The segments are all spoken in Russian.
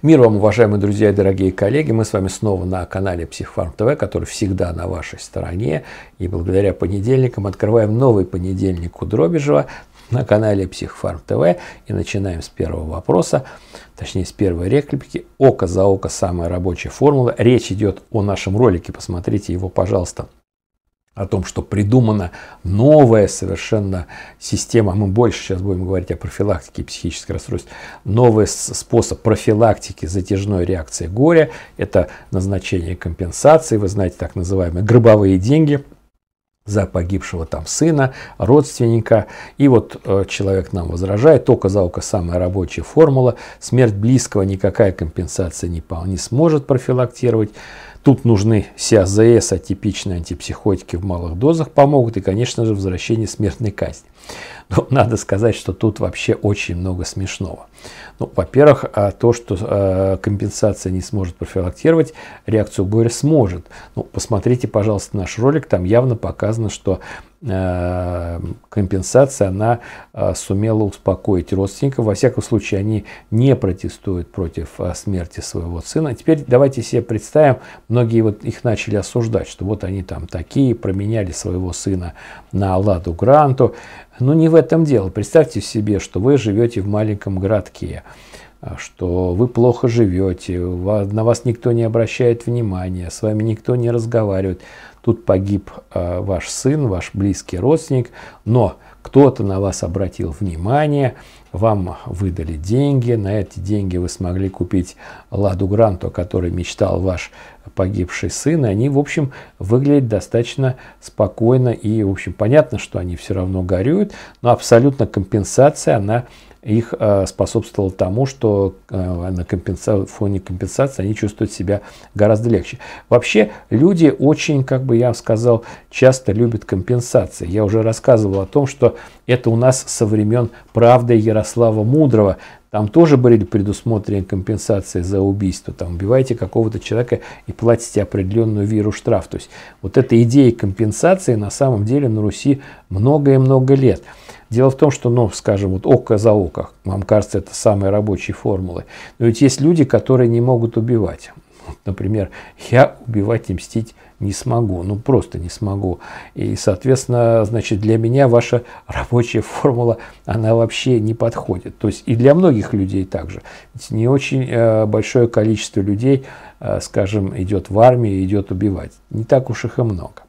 Мир вам, уважаемые друзья и дорогие коллеги. Мы с вами снова на канале Психфарм ТВ, который всегда на вашей стороне. И благодаря понедельникам открываем новый понедельник у Дробежева на канале Психфарм ТВ. И начинаем с первого вопроса, точнее с первой реплики. Око за око самая рабочая формула. Речь идет о нашем ролике, посмотрите его, пожалуйста о том, что придумана новая совершенно система, мы больше сейчас будем говорить о профилактике психических расстройств, новый способ профилактики затяжной реакции горя, это назначение компенсации, вы знаете, так называемые гробовые деньги, за погибшего там сына, родственника. И вот э, человек нам возражает, только за око самая рабочая формула, смерть близкого никакая компенсация не, не сможет профилактировать. Тут нужны СИАЗС, атипичные антипсихотики в малых дозах помогут и, конечно же, возвращение смертной казни. Но надо сказать, что тут вообще очень много смешного. Ну, во-первых, а, то, что а, компенсация не сможет профилактировать, реакцию горя сможет. Ну, посмотрите, пожалуйста, наш ролик, там явно показано, что Э, компенсация, она э, сумела успокоить родственников. Во всяком случае, они не протестуют против э, смерти своего сына. Теперь давайте себе представим, многие вот их начали осуждать, что вот они там такие, променяли своего сына на Ладу Гранту. Но не в этом дело. Представьте себе, что вы живете в маленьком городке. А, что вы плохо живете, на вас никто не обращает внимания, с вами никто не разговаривает. Тут погиб а, ваш сын, ваш близкий родственник, но кто-то на вас обратил внимание, вам выдали деньги, на эти деньги вы смогли купить «Ладу Грант», о которой мечтал ваш погибший сын, и они, в общем, выглядят достаточно спокойно, и, в общем, понятно, что они все равно горюют, но абсолютно компенсация, она их э, способствовало тому, что э, на компенса... фоне компенсации они чувствуют себя гораздо легче. Вообще люди очень, как бы я сказал, часто любят компенсации. Я уже рассказывал о том, что это у нас со времен правды Ярослава Мудрого. Там тоже были предусмотрены компенсации за убийство. Там убиваете какого-то человека и платите определенную веру штраф. То есть вот эта идея компенсации на самом деле на Руси много и много лет. Дело в том, что, ну, скажем, вот око за око, вам кажется, это самые рабочие формулы. Но ведь есть люди, которые не могут убивать. Например, я убивать и мстить не смогу, ну просто не смогу. И, соответственно, значит, для меня ваша рабочая формула, она вообще не подходит. То есть и для многих людей также. Ведь не очень э, большое количество людей, э, скажем, идет в армию, идет убивать. Не так уж их и много.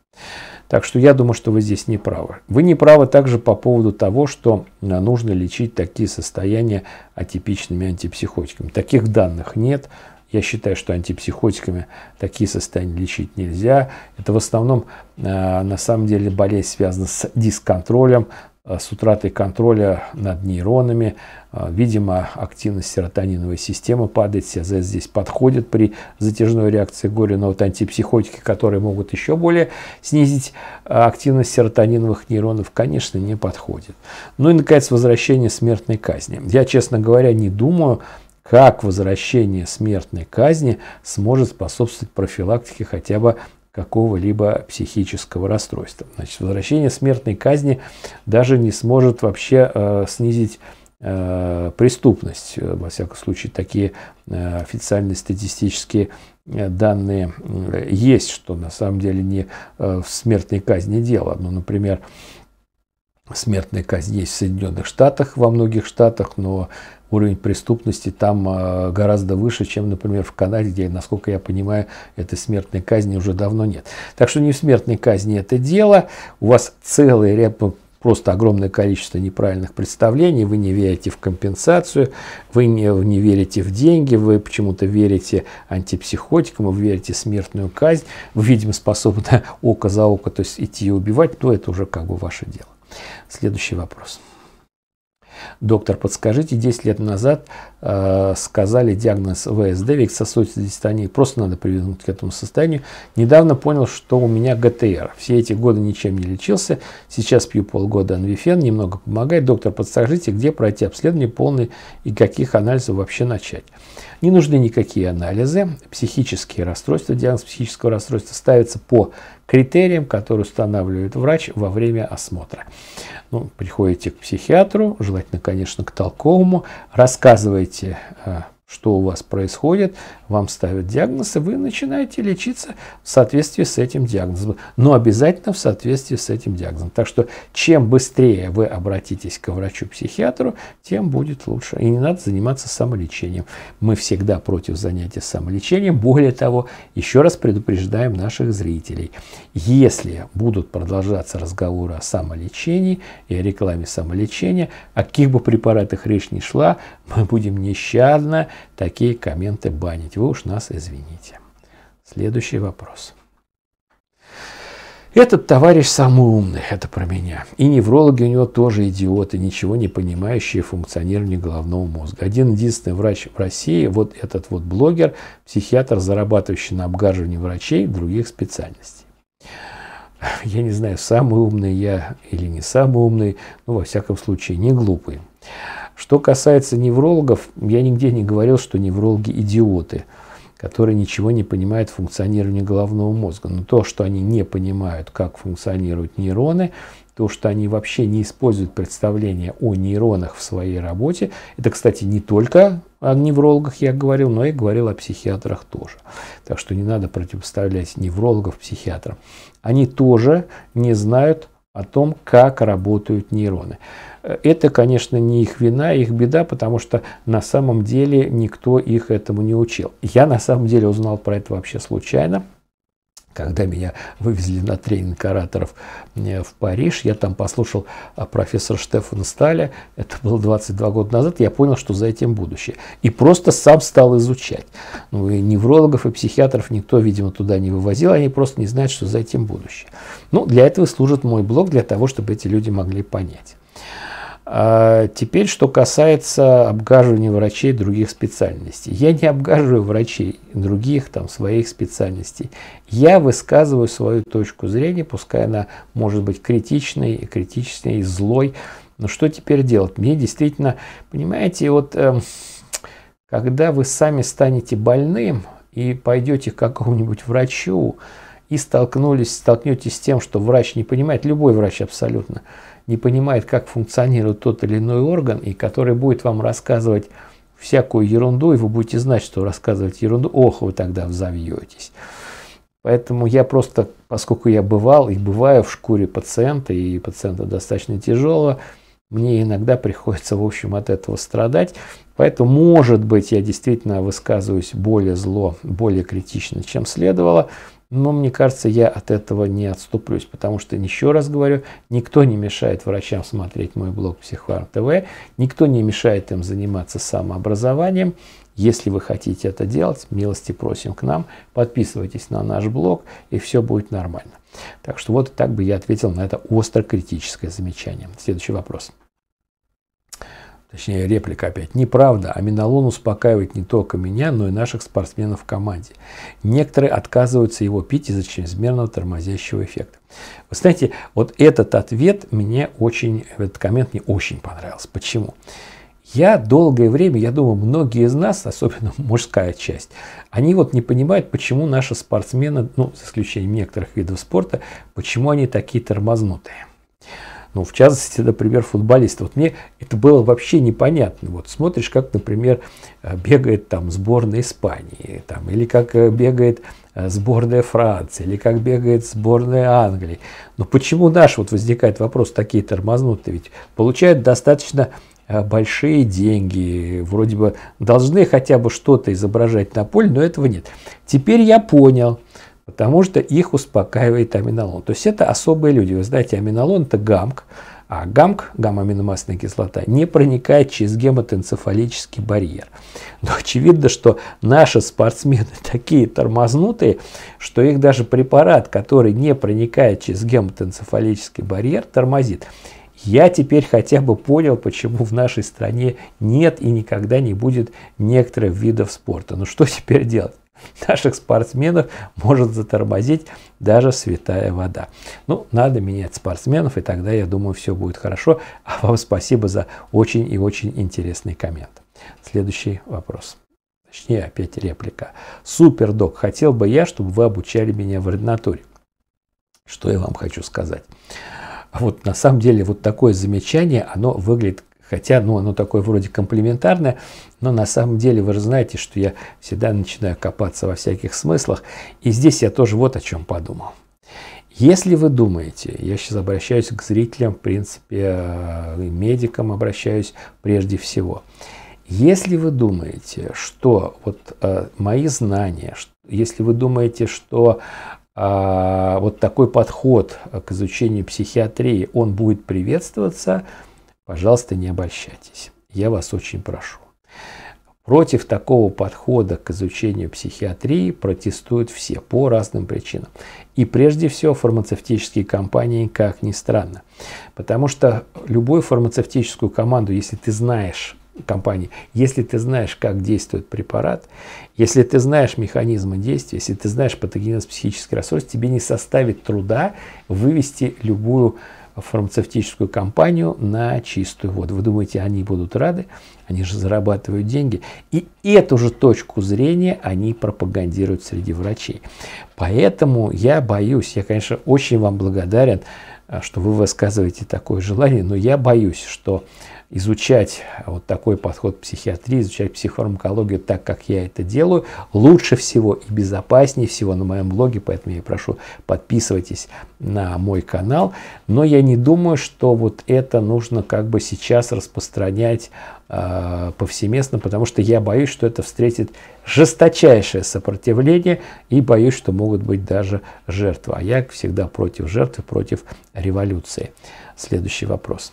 Так что я думаю, что вы здесь не правы. Вы не правы также по поводу того, что а, нужно лечить такие состояния атипичными антипсихотиками. Таких данных нет. Я считаю, что антипсихотиками такие состояния лечить нельзя. Это в основном, а, на самом деле, болезнь связана с дисконтролем, Э, с утратой контроля над нейронами. Э, видимо, активность серотониновой системы падает. СЗ здесь подходит при затяжной реакции горя, но вот антипсихотики, которые могут еще более снизить э, активность серотониновых нейронов, конечно, не подходит. Ну и, наконец, возвращение смертной казни. Я, честно говоря, не думаю, как возвращение смертной казни сможет способствовать профилактике хотя бы какого-либо психического расстройства. Значит, возвращение смертной казни даже не сможет вообще э, снизить э, преступность. Э, во всяком случае, такие э, официальные статистические э, данные э, есть, что на самом деле не в смертной казни дело. Но, ну, например, смертная казнь есть в Соединенных Штатах, во многих штатах, но уровень преступности там э, гораздо выше, чем, например, в Канаде, где, насколько я понимаю, этой смертной казни уже давно нет. Так что не в смертной казни это дело. У вас целый ряд ну, просто огромное количество неправильных представлений, вы не верите в компенсацию, вы не, не верите в деньги, вы почему-то верите антипсихотикам, вы верите в смертную казнь, вы, видимо, способны око за око, то есть идти и убивать, но это уже как бы ваше дело. Следующий вопрос. Доктор, подскажите, 10 лет назад э, сказали диагноз ВСД, вексососудистой дистонии, просто надо привыкнуть к этому состоянию. Недавно понял, что у меня ГТР. Все эти годы ничем не лечился, сейчас пью полгода анвифен, немного помогает. Доктор, подскажите, где пройти обследование полное и каких анализов вообще начать? Не нужны никакие анализы. Психические расстройства, диагноз психического расстройства ставится по критериям, которые устанавливает врач во время осмотра. Ну, приходите к психиатру, желательно, конечно, к толковому, рассказывайте э, что у вас происходит, вам ставят диагноз, и вы начинаете лечиться в соответствии с этим диагнозом, но обязательно в соответствии с этим диагнозом. Так что чем быстрее вы обратитесь к врачу-психиатру, тем будет лучше. И не надо заниматься самолечением. Мы всегда против занятия самолечением. Более того, еще раз предупреждаем наших зрителей. Если будут продолжаться разговоры о самолечении и о рекламе самолечения, о каких бы препаратах речь не шла, мы будем нещадно такие комменты банить. Вы уж нас извините. Следующий вопрос. Этот товарищ самый умный, это про меня. И неврологи у него тоже идиоты, ничего не понимающие функционирование головного мозга. Один единственный врач в России, вот этот вот блогер, психиатр, зарабатывающий на обгаживании врачей других специальностей. Я не знаю, самый умный я или не самый умный, но во всяком случае не глупый. Что касается неврологов, я нигде не говорил, что неврологи идиоты, которые ничего не понимают в функционировании головного мозга. Но то, что они не понимают, как функционируют нейроны, то, что они вообще не используют представление о нейронах в своей работе. Это, кстати, не только о неврологах я говорил, но и говорил о психиатрах тоже. Так что не надо противоставлять неврологов психиатрам. Они тоже не знают о том, как работают нейроны. Это, конечно, не их вина, их беда, потому что на самом деле никто их этому не учил. Я на самом деле узнал про это вообще случайно когда меня вывезли на тренинг ораторов э, в Париж, я там послушал а, профессора Штефана Сталя, это было 22 года назад, я понял, что за этим будущее. И просто сам стал изучать. Ну и неврологов, и психиатров никто, видимо, туда не вывозил, они просто не знают, что за этим будущее. Ну, для этого служит мой блог, для того, чтобы эти люди могли понять. А теперь, что касается обгаживания врачей других специальностей. Я не обгаживаю врачей других там, своих специальностей. Я высказываю свою точку зрения, пускай она может быть критичной, и критичной, злой. Но что теперь делать? Мне действительно, понимаете, вот э, когда вы сами станете больным и пойдете к какому-нибудь врачу и столкнулись, столкнетесь с тем, что врач не понимает, любой врач абсолютно – не понимает, как функционирует тот или иной орган, и который будет вам рассказывать всякую ерунду, и вы будете знать, что рассказывать ерунду, ох, вы тогда взовьетесь. Поэтому я просто, поскольку я бывал и бываю в шкуре пациента, и пациента достаточно тяжелого, мне иногда приходится, в общем, от этого страдать. Поэтому, может быть, я действительно высказываюсь более зло, более критично, чем следовало. Но мне кажется, я от этого не отступлюсь, потому что, еще раз говорю, никто не мешает врачам смотреть мой блог «Психфарм ТВ», никто не мешает им заниматься самообразованием. Если вы хотите это делать, милости просим к нам, подписывайтесь на наш блог, и все будет нормально. Так что вот так бы я ответил на это остро критическое замечание. Следующий вопрос. Точнее, реплика опять. Неправда. Аминолон успокаивает не только меня, но и наших спортсменов в команде. Некоторые отказываются его пить из-за чрезмерного тормозящего эффекта. Вы знаете, вот этот ответ мне очень, этот коммент мне очень понравился. Почему? Почему? Я долгое время, я думаю, многие из нас, особенно мужская часть, они вот не понимают, почему наши спортсмены, ну, с исключением некоторых видов спорта, почему они такие тормознутые. Ну, в частности, например, футболист. Вот мне это было вообще непонятно. Вот смотришь, как, например, э, бегает там сборная Испании, там, или как э, бегает э, сборная Франции, или как бегает сборная Англии. Но почему наш, вот возникает вопрос, такие тормознутые? Ведь получают достаточно Э, большие деньги, вроде бы должны хотя бы что-то изображать на поле, но этого нет. Теперь я понял, потому что их успокаивает аминолон. То есть это особые люди. Вы знаете, аминолон – это гамк, а гамк, гамма-аминомасляная кислота, не проникает через гематоэнцефалический барьер. Но очевидно, что наши спортсмены такие тормознутые, что их даже препарат, который не проникает через гематоэнцефалический барьер, тормозит. Я теперь хотя бы понял, почему в нашей стране нет и никогда не будет некоторых видов спорта. Ну что теперь делать? Наших спортсменов может затормозить даже святая вода. Ну, надо менять спортсменов, и тогда, я думаю, все будет хорошо. А вам спасибо за очень и очень интересный коммент. Следующий вопрос. Точнее, опять реплика. Супердок, хотел бы я, чтобы вы обучали меня в ординатуре. Что я вам хочу сказать? А Вот на самом деле вот такое замечание, оно выглядит Хотя, ну, оно такое вроде комплиментарное, но на самом деле вы же знаете, что я всегда начинаю копаться во всяких смыслах. И здесь я тоже вот о чем подумал. Если вы думаете, я сейчас обращаюсь к зрителям, в принципе, э, и медикам обращаюсь прежде всего. Если вы думаете, что вот э, мои знания, если вы думаете, что а, вот такой подход к изучению психиатрии, он будет приветствоваться, пожалуйста, не обольщайтесь. Я вас очень прошу. Против такого подхода к изучению психиатрии протестуют все по разным причинам. И прежде всего фармацевтические компании, как ни странно. Потому что любую фармацевтическую команду, если ты знаешь компании, если ты знаешь, как действует препарат, если ты знаешь механизмы действия, если ты знаешь патогенез психической расстройств, тебе не составит труда вывести любую фармацевтическую компанию на чистую воду. Вы думаете, они будут рады? Они же зарабатывают деньги. И эту же точку зрения они пропагандируют среди врачей. Поэтому я боюсь, я, конечно, очень вам благодарен, э, что вы высказываете такое желание, но я боюсь, что изучать вот такой подход психиатрии, изучать психофармакологию так, как я это делаю, лучше всего и безопаснее всего на моем блоге, поэтому я прошу, подписывайтесь на мой канал. Но я не думаю, что вот это нужно как бы сейчас распространять э, повсеместно, потому что я боюсь, что это встретит жесточайшее сопротивление и боюсь, что могут быть даже жертвы. А я всегда против жертвы, против революции. Следующий вопрос.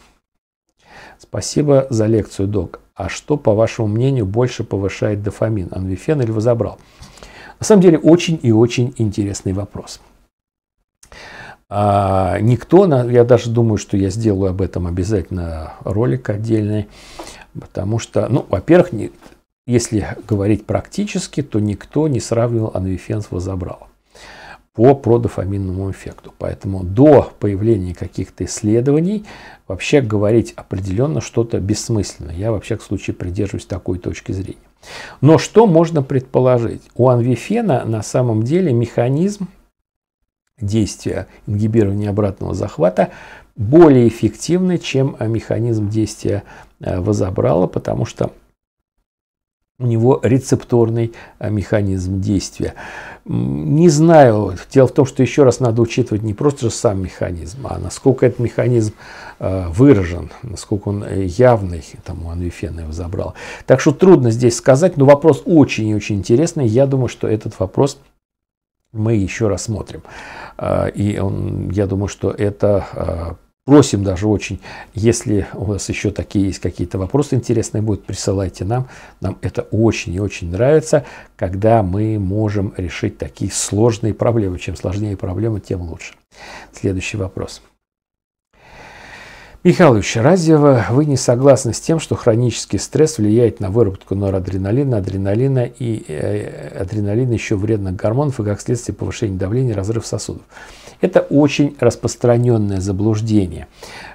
Спасибо за лекцию, док. А что, по вашему мнению, больше повышает дофамин? Анвифен или возобрал? На самом деле, очень и очень интересный вопрос. А, никто, я даже думаю, что я сделаю об этом обязательно ролик отдельный, потому что, ну, во-первых, если говорить практически, то никто не сравнивал анвифен с возобралом по продофаминному эффекту. Поэтому до появления каких-то исследований вообще говорить определенно что-то бессмысленно. Я вообще в случае придерживаюсь такой точки зрения. Но что можно предположить? У анвифена на самом деле механизм действия ингибирования обратного захвата более эффективный, чем механизм действия э, возобрала, потому что у него рецепторный э, механизм действия. Не знаю, дело в том, что еще раз надо учитывать не просто же сам механизм, а насколько этот механизм э, выражен, насколько он э, явный, там у Анвифена его забрал. Так что трудно здесь сказать, но вопрос очень и очень интересный. Я думаю, что этот вопрос мы еще рассмотрим. И он, я думаю, что это Просим даже очень, если у вас еще такие есть какие-то вопросы интересные будут, присылайте нам. Нам это очень и очень нравится, когда мы можем решить такие сложные проблемы. Чем сложнее проблемы, тем лучше. Следующий вопрос. Михайлович, разве вы не согласны с тем, что хронический стресс влияет на выработку норадреналина, адреналина и э, адреналина еще вредных гормонов и как следствие повышение давления, разрыв сосудов? Это очень распространенное заблуждение,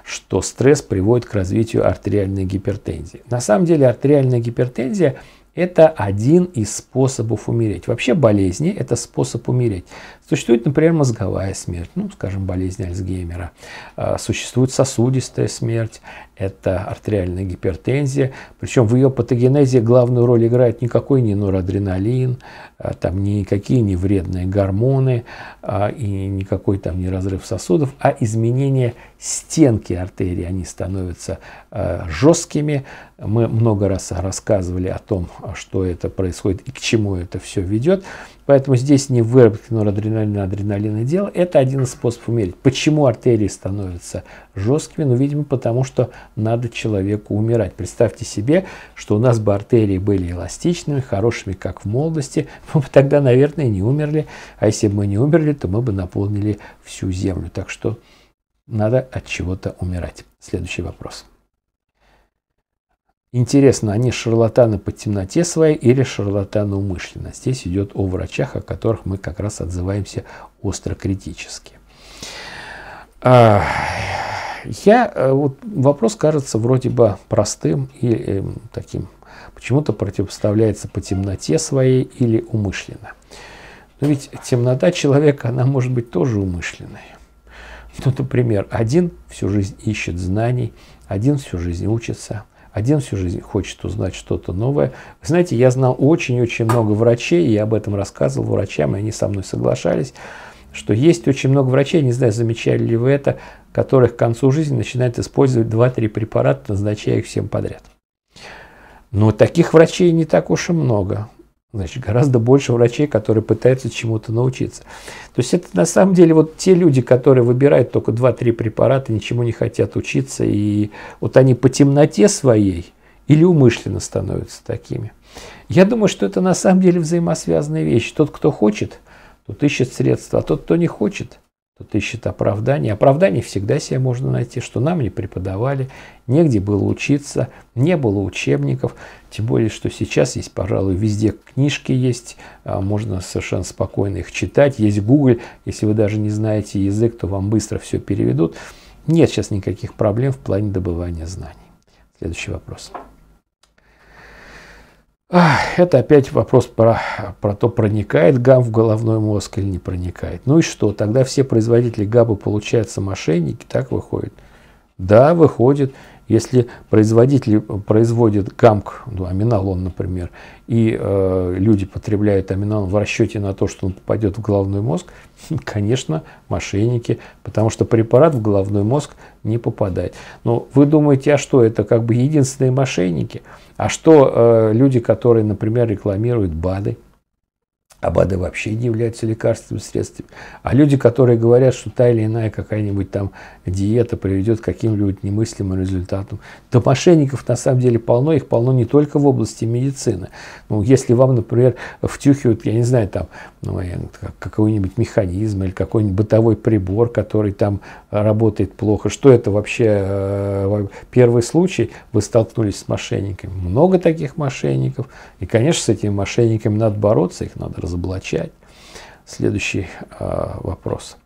что стресс приводит к развитию артериальной гипертензии. На самом деле артериальная гипертензия это один из способов умереть. Вообще болезни – это способ умереть. Существует, например, мозговая смерть, ну, скажем, болезнь Альцгеймера. А, существует сосудистая смерть, это артериальная гипертензия. Причем в ее патогенезе главную роль играет никакой не норадреналин, а, там никакие не вредные гормоны а, и никакой там не разрыв сосудов, а изменение стенки артерии. Они становятся а, жесткими. Мы много раз рассказывали о том, что это происходит и к чему это все ведет. Поэтому здесь не выработки норадреналина, адреналина дело. Это один из способов умереть. Почему артерии становятся жесткими? Ну, видимо, потому что надо человеку умирать. Представьте себе, что у нас бы артерии были эластичными, хорошими, как в молодости. Мы бы тогда, наверное, не умерли. А если бы мы не умерли, то мы бы наполнили всю землю. Так что надо от чего-то умирать. Следующий вопрос. Интересно, они шарлатаны по темноте своей или шарлатаны умышленно? Здесь идет о врачах, о которых мы как раз отзываемся остро критически. А, я, э, вот вопрос кажется вроде бы простым и э, таким, почему-то противопоставляется по темноте своей или умышленно. Но ведь темнота человека, она может быть тоже умышленной. Ну, например, один всю жизнь ищет знаний, один всю жизнь учится – один всю жизнь хочет узнать что-то новое. Вы знаете, я знал очень-очень много врачей, я об этом рассказывал врачам, и они со мной соглашались, что есть очень много врачей, не знаю, замечали ли вы это, которых к концу жизни начинают использовать 2-3 препарата, назначая их всем подряд. Но таких врачей не так уж и много. Значит, гораздо больше врачей, которые пытаются чему-то научиться. То есть это на самом деле вот те люди, которые выбирают только 2-3 препарата, ничему не хотят учиться, и вот они по темноте своей или умышленно становятся такими. Я думаю, что это на самом деле взаимосвязанная вещь. Тот, кто хочет, тот ищет средства, а тот, кто не хочет, тут ищет оправдание. Оправдание всегда себе можно найти, что нам не преподавали, негде было учиться, не было учебников. Тем более, что сейчас есть, пожалуй, везде книжки есть, а, можно совершенно спокойно их читать. Есть Google, если вы даже не знаете язык, то вам быстро все переведут. Нет сейчас никаких проблем в плане добывания знаний. Следующий вопрос. Это опять вопрос про, про то, проникает гам в головной мозг или не проникает. Ну и что? Тогда все производители ГАБа получаются мошенники, так выходит? Да, выходит. Если производитель производит гамк, ну, аминалон, например, и э, люди потребляют аминалон в расчете на то, что он попадет в головной мозг, конечно, мошенники, потому что препарат в головной мозг не попадает. Но вы думаете, а что это как бы единственные мошенники? А что э, люди, которые, например, рекламируют БАДы? Абады вообще не являются лекарственным средством. А люди, которые говорят, что та или иная какая-нибудь там диета приведет к каким-нибудь немыслимым результатам, то мошенников на самом деле полно, их полно не только в области медицины. Ну, если вам, например, втюхивают, я не знаю, там ну, какой-нибудь механизм или какой-нибудь бытовой прибор, который там работает плохо. Что это вообще? Э, первый случай, вы столкнулись с мошенниками. Много таких мошенников. И, конечно, с этими мошенниками надо бороться, их надо разоблачать. Следующий э, вопрос.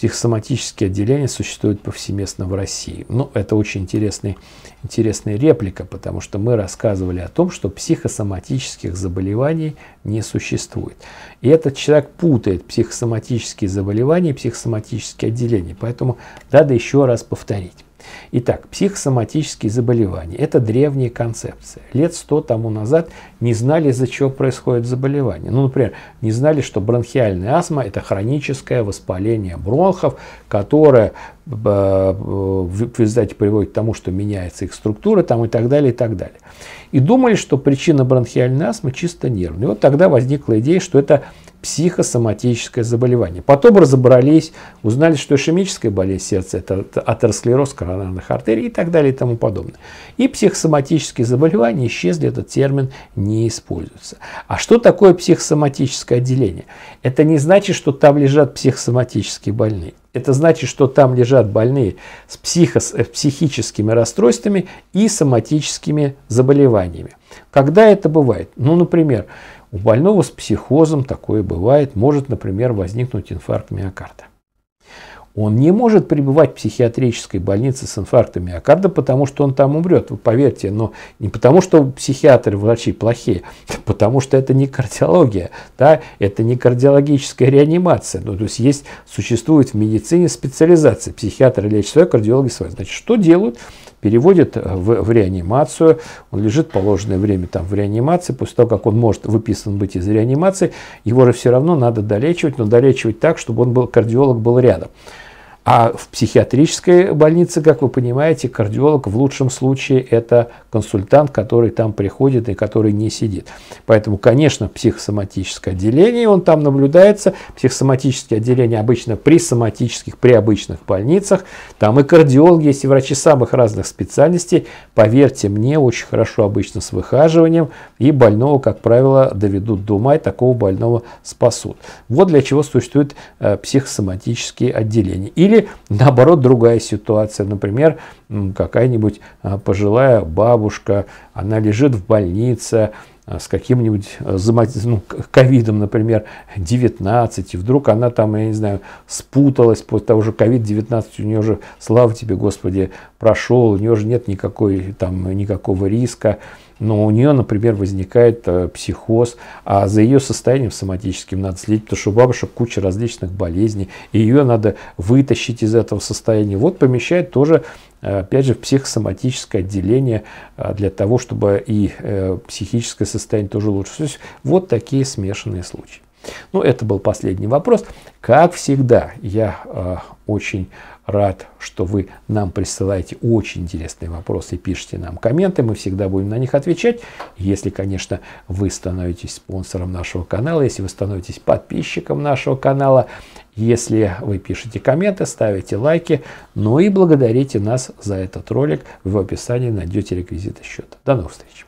Психосоматические отделения существуют повсеместно в России. Ну, это очень интересный, интересная реплика, потому что мы рассказывали о том, что психосоматических заболеваний не существует. И этот человек путает психосоматические заболевания и психосоматические отделения. Поэтому надо еще раз повторить. Итак, психосоматические заболевания – это древняя концепция. Лет сто тому назад не знали, из-за чего происходит заболевание. Ну, например, не знали, что бронхиальная астма – это хроническое воспаление бронхов, которое э, в результате приводит к тому, что меняется их структура там, и так далее, и так далее. И думали, что причина бронхиальной астмы чисто нервная. И вот тогда возникла идея, что это психосоматическое заболевание. Потом разобрались, узнали, что ишемическая болезнь сердца – это атеросклероз коронарных артерий и так далее и тому подобное. И психосоматические заболевания исчезли, этот термин не используется. А что такое психосоматическое отделение? Это не значит, что там лежат психосоматические больные. Это значит, что там лежат больные с психос, э, психическими расстройствами и соматическими заболеваниями. Когда это бывает? Ну, например, у больного с психозом такое бывает, может, например, возникнуть инфаркт миокарда. Он не может пребывать в психиатрической больнице с инфарктом миокарда, а потому что он там умрет, вы поверьте. Но не потому, что психиатры, врачи плохие, а потому что это не кардиология, да, это не кардиологическая реанимация. Ну, то есть, есть, существует в медицине специализация. Психиатры лечат свое, кардиологи свое. Значит, что делают? переводит э, в, в реанимацию, он лежит положенное время там в реанимации, после того, как он может выписан быть из реанимации, его же все равно надо долечивать, но долечивать так, чтобы он был, кардиолог был рядом. А в психиатрической больнице, как вы понимаете, кардиолог в лучшем случае это консультант, который там приходит и который не сидит. Поэтому, конечно, психосоматическое отделение, он там наблюдается. Психосоматические отделения обычно при соматических, при обычных больницах. Там и кардиологи есть, и врачи самых разных специальностей. Поверьте мне, очень хорошо обычно с выхаживанием. И больного, как правило, доведут до ума, и такого больного спасут. Вот для чего существуют э, психосоматические отделения. Или или наоборот другая ситуация, например, какая-нибудь а, пожилая бабушка, она лежит в больнице, а, с каким-нибудь а, ну, ковидом, например, 19, и вдруг она там, я не знаю, спуталась после того же ковид-19, у нее уже, слава тебе, Господи, прошел, у нее же нет никакой, там, никакого риска, но у нее, например, возникает э, психоз, а за ее состоянием соматическим надо следить, потому что у бабушек куча различных болезней, и ее надо вытащить из этого состояния. Вот помещает тоже э, опять же, в психосоматическое отделение э, для того, чтобы и психическое состояние тоже лучше. То есть, вот такие смешанные случаи. Ну, это был последний вопрос. Как всегда, я очень рад, что вы нам присылаете очень интересные вопросы, пишите нам комменты, мы всегда будем на них отвечать. Если, конечно, вы становитесь спонсором нашего канала, если вы становитесь подписчиком нашего канала, если вы пишете комменты, ставите лайки, ну и благодарите нас за этот ролик. В описании найдете реквизиты счета. До новых встреч!